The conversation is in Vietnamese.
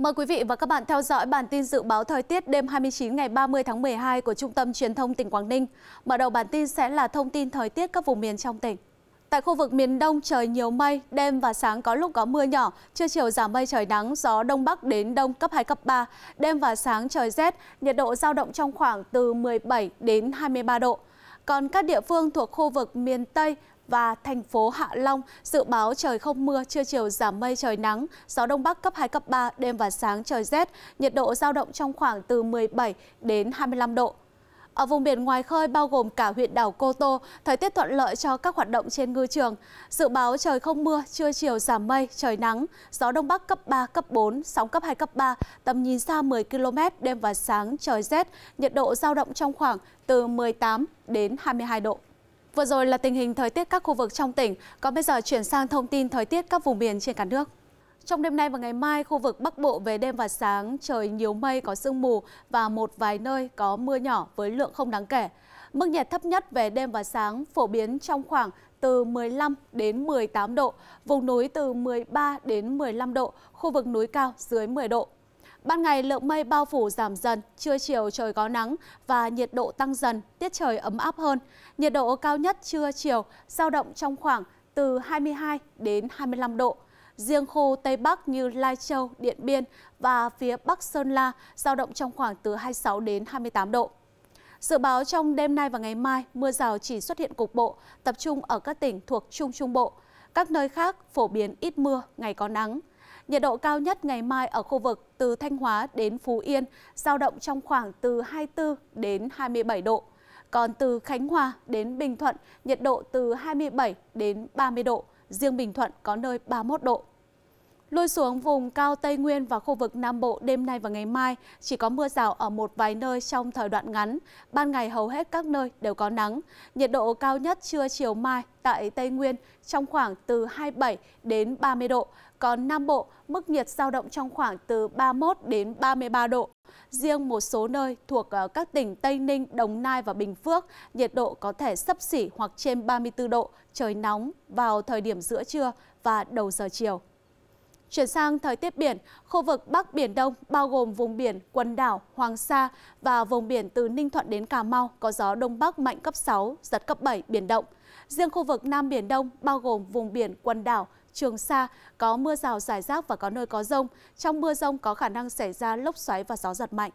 Mời quý vị và các bạn theo dõi bản tin dự báo thời tiết đêm 29 ngày 30 tháng 12 của Trung tâm Truyền thông tỉnh Quảng Ninh. Mở đầu bản tin sẽ là thông tin thời tiết các vùng miền trong tỉnh. Tại khu vực miền Đông trời nhiều mây, đêm và sáng có lúc có mưa nhỏ, trưa chiều giảm mây trời nắng, gió đông bắc đến đông cấp 2 cấp 3, đêm và sáng trời rét, nhiệt độ dao động trong khoảng từ 17 đến 23 độ. Còn các địa phương thuộc khu vực miền Tây và thành phố Hạ Long dự báo trời không mưa, trưa chiều giảm mây trời nắng, gió đông bắc cấp 2 cấp 3, đêm và sáng trời rét, nhiệt độ giao động trong khoảng từ 17 đến 25 độ. Ở vùng biển ngoài khơi bao gồm cả huyện đảo Cô Tô, thời tiết thuận lợi cho các hoạt động trên ngư trường. Dự báo trời không mưa, trưa chiều giảm mây, trời nắng, gió đông bắc cấp 3, cấp 4, sóng cấp 2, cấp 3, tầm nhìn xa 10 km, đêm và sáng trời rét, nhiệt độ giao động trong khoảng từ 18 đến 22 độ. Vừa rồi là tình hình thời tiết các khu vực trong tỉnh, còn bây giờ chuyển sang thông tin thời tiết các vùng miền trên cả nước. Trong đêm nay và ngày mai, khu vực Bắc Bộ về đêm và sáng trời nhiều mây có sương mù và một vài nơi có mưa nhỏ với lượng không đáng kể. Mức nhiệt thấp nhất về đêm và sáng phổ biến trong khoảng từ 15 đến 18 độ, vùng núi từ 13 đến 15 độ, khu vực núi cao dưới 10 độ. Ban ngày lượng mây bao phủ giảm dần, trưa chiều trời có nắng và nhiệt độ tăng dần, tiết trời ấm áp hơn. Nhiệt độ cao nhất trưa chiều giao động trong khoảng từ 22 đến 25 độ. Riêng khu Tây Bắc như Lai Châu, Điện Biên và phía Bắc Sơn La giao động trong khoảng từ 26 đến 28 độ. Dự báo trong đêm nay và ngày mai, mưa rào chỉ xuất hiện cục bộ, tập trung ở các tỉnh thuộc Trung Trung Bộ. Các nơi khác phổ biến ít mưa, ngày có nắng. Nhiệt độ cao nhất ngày mai ở khu vực từ Thanh Hóa đến Phú Yên giao động trong khoảng từ 24 đến 27 độ. Còn từ Khánh Hòa đến Bình Thuận, nhiệt độ từ 27 đến 30 độ, riêng Bình Thuận có nơi 31 độ. Lui xuống vùng cao Tây Nguyên và khu vực Nam Bộ đêm nay và ngày mai chỉ có mưa rào ở một vài nơi trong thời đoạn ngắn. Ban ngày hầu hết các nơi đều có nắng. Nhiệt độ cao nhất trưa chiều mai tại Tây Nguyên trong khoảng từ 27 đến 30 độ, còn Nam Bộ mức nhiệt dao động trong khoảng từ 31 đến 33 độ. Riêng một số nơi thuộc ờ, các tỉnh Tây Ninh, Đồng Nai và Bình Phước, nhiệt độ có thể sấp xỉ hoặc trên 34 độ, trời nóng vào thời điểm giữa trưa và đầu giờ chiều. Chuyển sang thời tiết biển, khu vực Bắc Biển Đông bao gồm vùng biển quần đảo Hoàng Sa và vùng biển từ Ninh Thuận đến Cà Mau có gió Đông Bắc mạnh cấp 6, giật cấp 7, biển động. Riêng khu vực Nam Biển Đông bao gồm vùng biển quần đảo Trường Sa có mưa rào rải rác và có nơi có rông. Trong mưa rông có khả năng xảy ra lốc xoáy và gió giật mạnh.